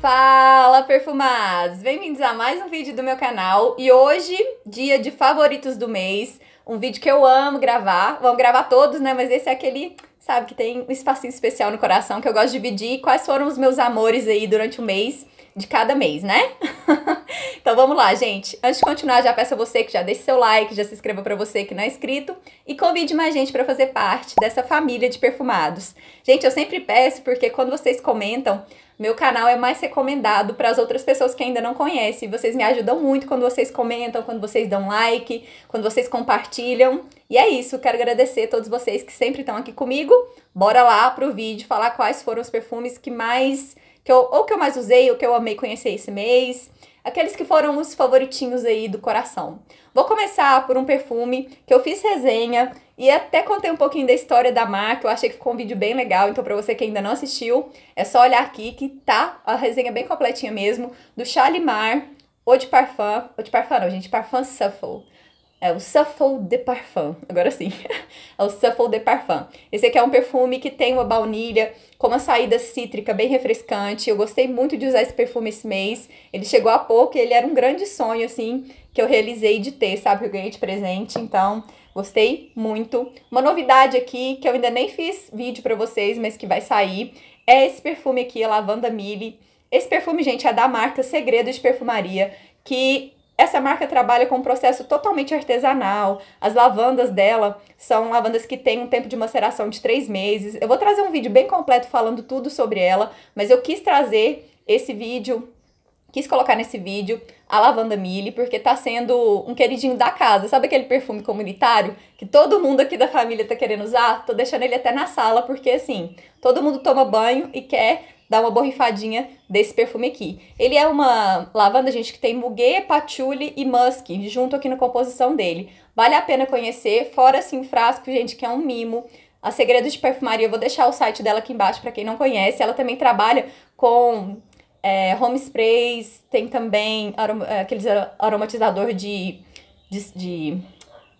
Fala perfumados! Bem-vindos a mais um vídeo do meu canal e hoje, dia de favoritos do mês, um vídeo que eu amo gravar, vamos gravar todos, né, mas esse é aquele, sabe, que tem um espacinho especial no coração que eu gosto de dividir quais foram os meus amores aí durante o mês de cada mês, né? então vamos lá, gente. Antes de continuar, já peço a você que já deixe seu like, já se inscreva para você que não é inscrito e convide mais gente para fazer parte dessa família de perfumados. Gente, eu sempre peço porque quando vocês comentam, meu canal é mais recomendado para as outras pessoas que ainda não conhecem. Vocês me ajudam muito quando vocês comentam, quando vocês dão like, quando vocês compartilham. E é isso, quero agradecer a todos vocês que sempre estão aqui comigo. Bora lá pro vídeo falar quais foram os perfumes que mais que eu, ou que eu mais usei, ou que eu amei conhecer esse mês. Aqueles que foram os favoritinhos aí do coração. Vou começar por um perfume que eu fiz resenha e até contei um pouquinho da história da marca. Eu achei que ficou um vídeo bem legal, então para você que ainda não assistiu, é só olhar aqui que tá a resenha bem completinha mesmo do Chalimar Eau de Parfum, Eau de Parfum não, gente, Parfum Suffle. É o Suffle de Parfum, agora sim. é o Suffle de Parfum. Esse aqui é um perfume que tem uma baunilha com uma saída cítrica bem refrescante. Eu gostei muito de usar esse perfume esse mês. Ele chegou há pouco e ele era um grande sonho, assim, que eu realizei de ter, sabe? Eu ganhei de presente, então gostei muito. Uma novidade aqui, que eu ainda nem fiz vídeo para vocês, mas que vai sair, é esse perfume aqui, Lavanda Mille. Esse perfume, gente, é da marca Segredo de Perfumaria, que essa marca trabalha com um processo totalmente artesanal. As lavandas dela são lavandas que têm um tempo de maceração de três meses. Eu vou trazer um vídeo bem completo falando tudo sobre ela, mas eu quis trazer esse vídeo, quis colocar nesse vídeo a lavanda Mille, porque tá sendo um queridinho da casa. Sabe aquele perfume comunitário que todo mundo aqui da família tá querendo usar? Tô deixando ele até na sala, porque assim, todo mundo toma banho e quer dá uma borrifadinha desse perfume aqui. Ele é uma lavanda, gente, que tem muguê, patchouli e musk junto aqui na composição dele. Vale a pena conhecer, fora assim, frasco, gente, que é um mimo. A segredo de Perfumaria, eu vou deixar o site dela aqui embaixo para quem não conhece. Ela também trabalha com é, home sprays, tem também é, aqueles aromatizador de, de, de...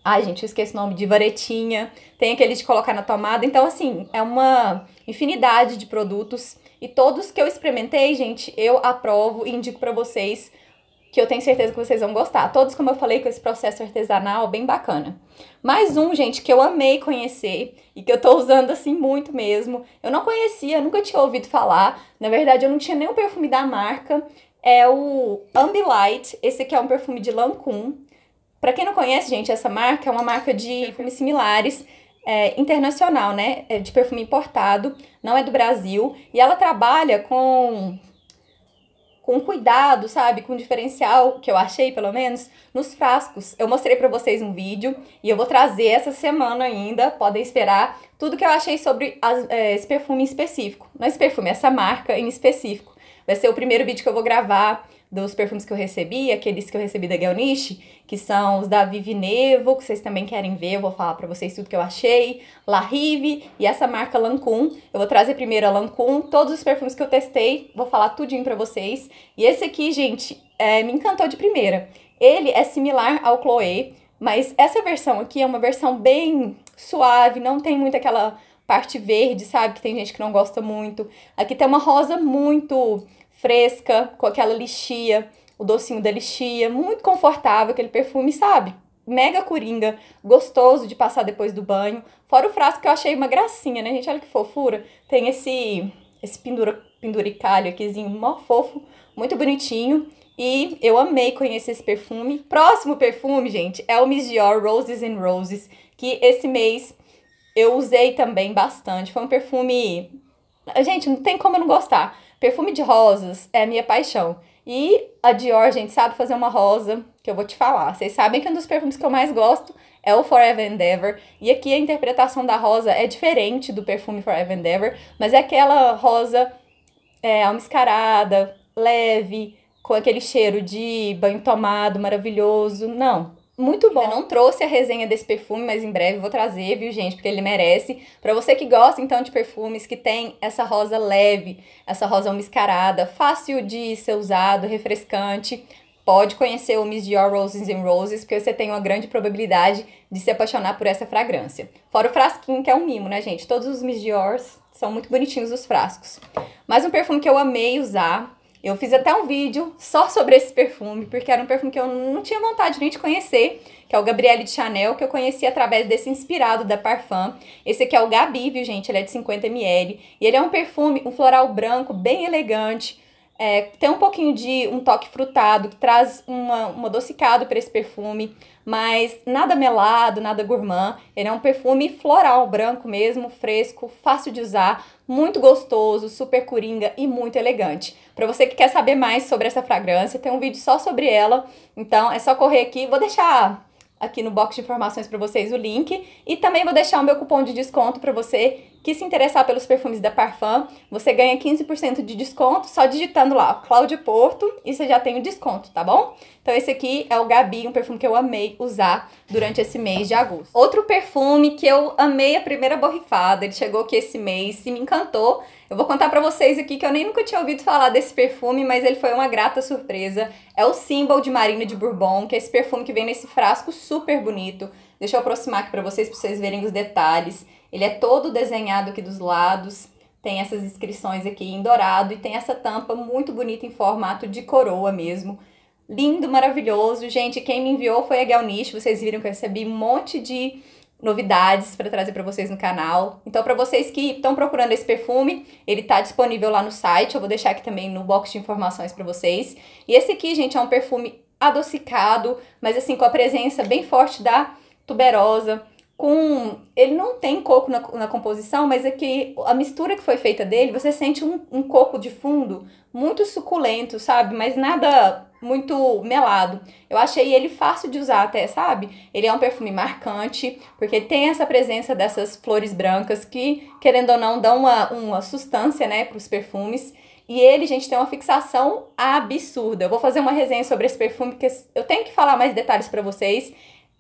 Ai, gente, eu esqueci o nome, de varetinha. Tem aquele de colocar na tomada. Então, assim, é uma infinidade de produtos e todos que eu experimentei, gente, eu aprovo e indico para vocês que eu tenho certeza que vocês vão gostar. Todos, como eu falei, com esse processo artesanal, bem bacana. Mais um, gente, que eu amei conhecer e que eu tô usando assim muito mesmo. Eu não conhecia, nunca tinha ouvido falar. Na verdade, eu não tinha nem o perfume da marca. É o Ambilight. Esse aqui é um perfume de Lancôme. Para quem não conhece, gente, essa marca é uma marca de perfumes similares é, internacional, né? É de perfume importado, não é do Brasil. E ela trabalha com com cuidado, sabe? Com diferencial, que eu achei pelo menos, nos frascos. Eu mostrei para vocês um vídeo e eu vou trazer essa semana ainda, podem esperar, tudo que eu achei sobre as, é, esse perfume em específico. Não esse perfume, essa marca em específico. Vai ser o primeiro vídeo que eu vou gravar dos perfumes que eu recebi, aqueles que eu recebi da Gelnish, que são os da Vivinevo, que vocês também querem ver, eu vou falar para vocês tudo que eu achei, La Rive e essa marca Lancôme. Eu vou trazer primeiro a Lancôme, todos os perfumes que eu testei, vou falar tudinho para vocês. E esse aqui, gente, é, me encantou de primeira. Ele é similar ao Chloé, mas essa versão aqui é uma versão bem suave, não tem muito aquela parte verde, sabe? Que tem gente que não gosta muito. Aqui tem uma rosa muito fresca, com aquela lixia, o docinho da lixia, muito confortável aquele perfume, sabe? Mega coringa, gostoso de passar depois do banho. Fora o frasco que eu achei uma gracinha, né, gente? Olha que fofura. Tem esse esse pendura, penduricalho aquizinho, mó fofo, muito bonitinho. E eu amei conhecer esse perfume. Próximo perfume, gente, é o Miss Dior Roses and Roses, que esse mês eu usei também bastante. Foi um perfume. Gente, não tem como eu não gostar. Perfume de rosas é a minha paixão. E a Dior, gente, sabe fazer uma rosa, que eu vou te falar. Vocês sabem que um dos perfumes que eu mais gosto é o Forever Endeavor. E aqui a interpretação da rosa é diferente do perfume Forever Endeavor, mas é aquela rosa é, almiscarada, leve, com aquele cheiro de banho tomado maravilhoso. Não, muito bom. Eu não trouxe a resenha desse perfume, mas em breve vou trazer, viu, gente? Porque ele merece. Para você que gosta, então, de perfumes que tem essa rosa leve, essa rosa almiscarada, fácil de ser usado, refrescante, pode conhecer o Miss Dior Roses and Roses, porque você tem uma grande probabilidade de se apaixonar por essa fragrância. Fora o frasquinho, que é um mimo, né, gente? Todos os Miss Diors são muito bonitinhos os frascos. Mas um perfume que eu amei usar, eu fiz até um vídeo só sobre esse perfume, porque era um perfume que eu não tinha vontade nem de conhecer, que é o Gabrielle de Chanel, que eu conheci através desse inspirado da Parfum. Esse aqui é o Gabi, viu, gente? Ele é de 50ml. E ele é um perfume, um floral branco bem elegante, é, tem um pouquinho de um toque frutado, que traz uma, um adocicado para esse perfume, mas nada melado, nada gourmand. Ele é um perfume floral, branco mesmo, fresco, fácil de usar, muito gostoso, super coringa e muito elegante. Para você que quer saber mais sobre essa fragrância, tem um vídeo só sobre ela, então é só correr aqui. Vou deixar aqui no box de informações para vocês o link e também vou deixar o meu cupom de desconto para você que se interessar pelos perfumes da Parfum, você ganha 15% de desconto só digitando lá Cláudio Porto e você já tem o desconto, tá bom? Então esse aqui é o Gabi, um perfume que eu amei usar durante esse mês de agosto. Outro perfume que eu amei a primeira borrifada, ele chegou aqui esse mês e me encantou. Eu vou contar para vocês aqui que eu nem nunca tinha ouvido falar desse perfume, mas ele foi uma grata surpresa. É o Symbol de Marina de Bourbon, que é esse perfume que vem nesse frasco super bonito. Deixa eu aproximar aqui para vocês, para vocês verem os detalhes. Ele é todo desenhado aqui dos lados, tem essas inscrições aqui em dourado e tem essa tampa muito bonita em formato de coroa mesmo. Lindo, maravilhoso. Gente, quem me enviou foi a Galnish. Vocês viram que eu recebi um monte de novidades para trazer para vocês no canal. Então, para vocês que estão procurando esse perfume, ele tá disponível lá no site. Eu vou deixar aqui também no box de informações para vocês. E esse aqui, gente, é um perfume adocicado, mas assim com a presença bem forte da tuberosa com. Ele não tem coco na, na composição, mas é que a mistura que foi feita dele, você sente um, um coco de fundo muito suculento, sabe? Mas nada muito melado. Eu achei ele fácil de usar até, sabe? Ele é um perfume marcante, porque tem essa presença dessas flores brancas que, querendo ou não, dão uma, uma sustância, né, para os perfumes. E ele, gente, tem uma fixação absurda. Eu vou fazer uma resenha sobre esse perfume, porque eu tenho que falar mais detalhes para vocês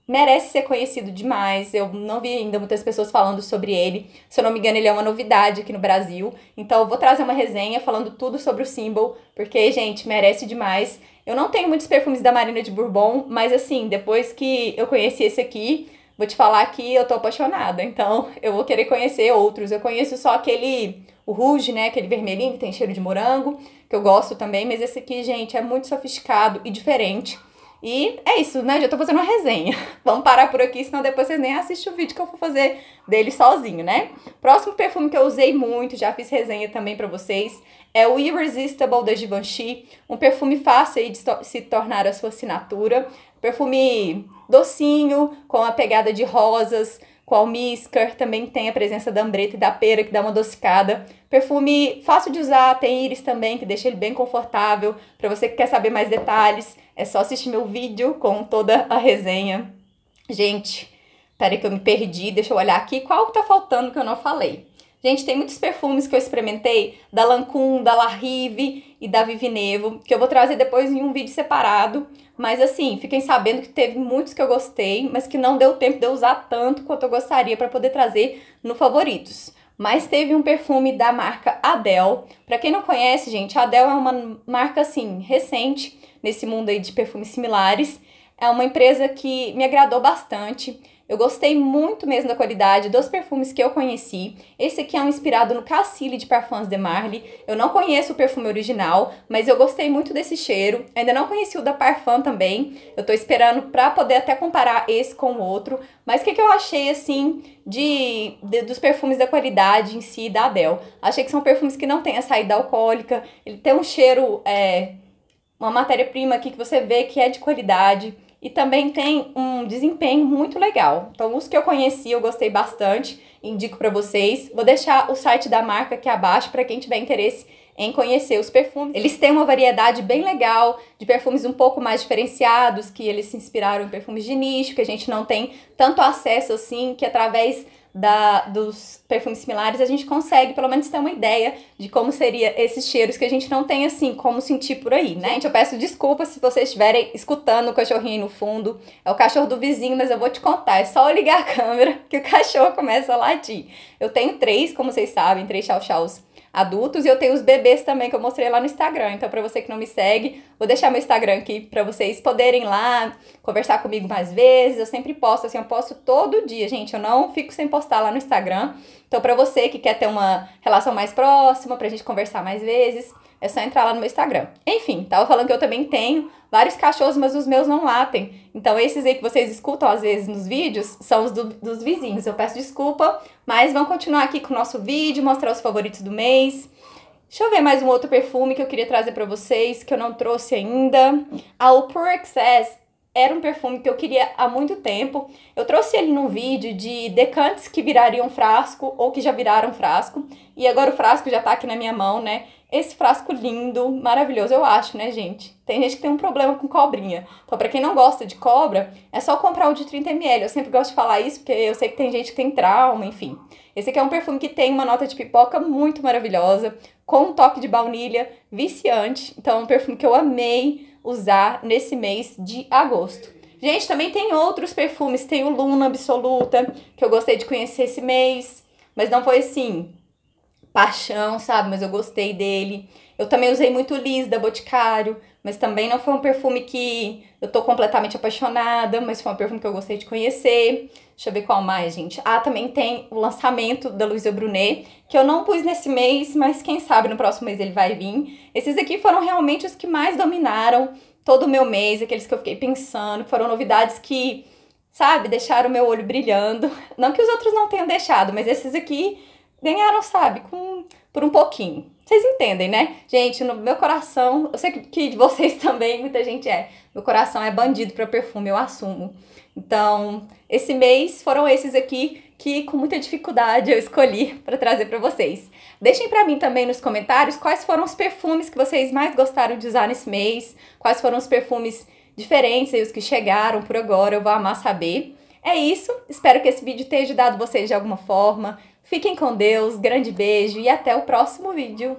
merece ser conhecido demais. Eu não vi ainda muitas pessoas falando sobre ele. Se eu não me engano, ele é uma novidade aqui no Brasil. Então eu vou trazer uma resenha falando tudo sobre o Symbol, porque, gente, merece demais. Eu não tenho muitos perfumes da Marina de Bourbon, mas assim, depois que eu conheci esse aqui, vou te falar que eu tô apaixonada. Então eu vou querer conhecer outros. Eu conheço só aquele o Rouge, né? Aquele vermelhinho que tem cheiro de morango, que eu gosto também, mas esse aqui, gente, é muito sofisticado e diferente. E é isso, né? Já tô fazendo uma resenha. Vamos parar por aqui, senão depois vocês nem assistem o vídeo que eu vou fazer dele sozinho, né? Próximo perfume que eu usei muito, já fiz resenha também para vocês, é o Irresistible da Givenchy. Um perfume fácil aí de se tornar a sua assinatura. Perfume docinho, com a pegada de rosas, com almíscar, também tem a presença da ambreta e da pera, que dá uma adocicada. Perfume fácil de usar, tem íris também, que deixa ele bem confortável, para você que quer saber mais detalhes. É só assistir meu vídeo com toda a resenha. Gente, peraí que eu me perdi, deixa eu olhar aqui qual tá faltando que eu não falei. Gente, tem muitos perfumes que eu experimentei da Lancôme, da La Rive e da Vivinevo, que eu vou trazer depois em um vídeo separado. Mas assim, fiquem sabendo que teve muitos que eu gostei, mas que não deu tempo de eu usar tanto quanto eu gostaria para poder trazer no favoritos. Mas teve um perfume da marca Adele. Para quem não conhece, gente, a Adele é uma marca assim recente nesse mundo aí de perfumes similares. É uma empresa que me agradou bastante. Eu gostei muito mesmo da qualidade dos perfumes que eu conheci. Esse aqui é um inspirado no Cassile de Parfums de Marly. Eu não conheço o perfume original, mas eu gostei muito desse cheiro. Ainda não conheci o da Parfum também. Eu tô esperando pra poder até comparar esse com o outro. Mas o que, que eu achei, assim, de, de, dos perfumes da qualidade em si da Adele? Achei que são perfumes que não têm a saída alcoólica. Ele tem um cheiro... É, uma matéria-prima aqui que você vê que é de qualidade e também tem um desempenho muito legal. Então, os que eu conheci, eu gostei bastante, indico para vocês. Vou deixar o site da marca aqui abaixo para quem tiver interesse em conhecer os perfumes. Eles têm uma variedade bem legal de perfumes um pouco mais diferenciados, que eles se inspiraram em perfumes de nicho, que a gente não tem tanto acesso assim, que através da, dos perfumes similares, a gente consegue pelo menos ter uma ideia de como seria esses cheiros que a gente não tem assim como sentir por aí, né? Gente, eu peço desculpas se vocês estiverem escutando o cachorrinho aí no fundo. É o cachorro do vizinho, mas eu vou te contar, é só ligar a câmera que o cachorro começa a latir. Eu tenho três, como vocês sabem, três chau-chaus adultos e eu tenho os bebês também que eu mostrei lá no Instagram. Então, para você que não me segue, vou deixar meu Instagram aqui para vocês poderem lá conversar comigo mais vezes. Eu sempre posto, assim, eu posto todo dia, gente. Eu não fico sem postar lá no Instagram. Então, para você que quer ter uma relação mais próxima, pra gente conversar mais vezes, é só entrar lá no meu Instagram. Enfim, tava falando que eu também tenho vários cachorros, mas os meus não latem. Então, esses aí que vocês escutam às vezes nos vídeos são os do, dos vizinhos. Eu peço desculpa, mas vamos continuar aqui com o nosso vídeo, mostrar os favoritos do mês. Deixa eu ver mais um outro perfume que eu queria trazer para vocês, que eu não trouxe ainda. A O Pure Excess era um perfume que eu queria há muito tempo. Eu trouxe ele num vídeo de decantes que virariam frasco ou que já viraram frasco. E agora o frasco já tá aqui na minha mão, né? Esse frasco lindo, maravilhoso, eu acho, né, gente? Tem gente que tem um problema com cobrinha. Então, para quem não gosta de cobra, é só comprar o de 30ml. Eu sempre gosto de falar isso, porque eu sei que tem gente que tem trauma, enfim. Esse aqui é um perfume que tem uma nota de pipoca muito maravilhosa, com um toque de baunilha viciante. Então, é um perfume que eu amei usar nesse mês de agosto. Gente, também tem outros perfumes. Tem o Luna Absoluta, que eu gostei de conhecer esse mês. Mas não foi assim, paixão, sabe? Mas eu gostei dele. Eu também usei muito Liz da Boticário, mas também não foi um perfume que eu tô completamente apaixonada, mas foi um perfume que eu gostei de conhecer. Deixa eu ver qual mais, gente. Ah, também tem o lançamento da luiza Brunet, que eu não pus nesse mês, mas quem sabe no próximo mês ele vai vir. Esses aqui foram realmente os que mais dominaram todo o meu mês, aqueles que eu fiquei pensando, foram novidades que, sabe, deixaram o meu olho brilhando. Não que os outros não tenham deixado, mas esses aqui ganharam, sabe, com, por um pouquinho. Vocês entendem, né? Gente, no meu coração, eu sei que, de vocês também muita gente é. Meu coração é bandido para perfume, eu assumo. Então, esse mês foram esses aqui que com muita dificuldade eu escolhi para trazer para vocês. Deixem para mim também nos comentários quais foram os perfumes que vocês mais gostaram de usar nesse mês, quais foram os perfumes diferentes e os que chegaram por agora, eu vou amar saber. É isso, espero que esse vídeo tenha ajudado vocês de alguma forma. Fiquem com Deus, grande beijo e até o próximo vídeo!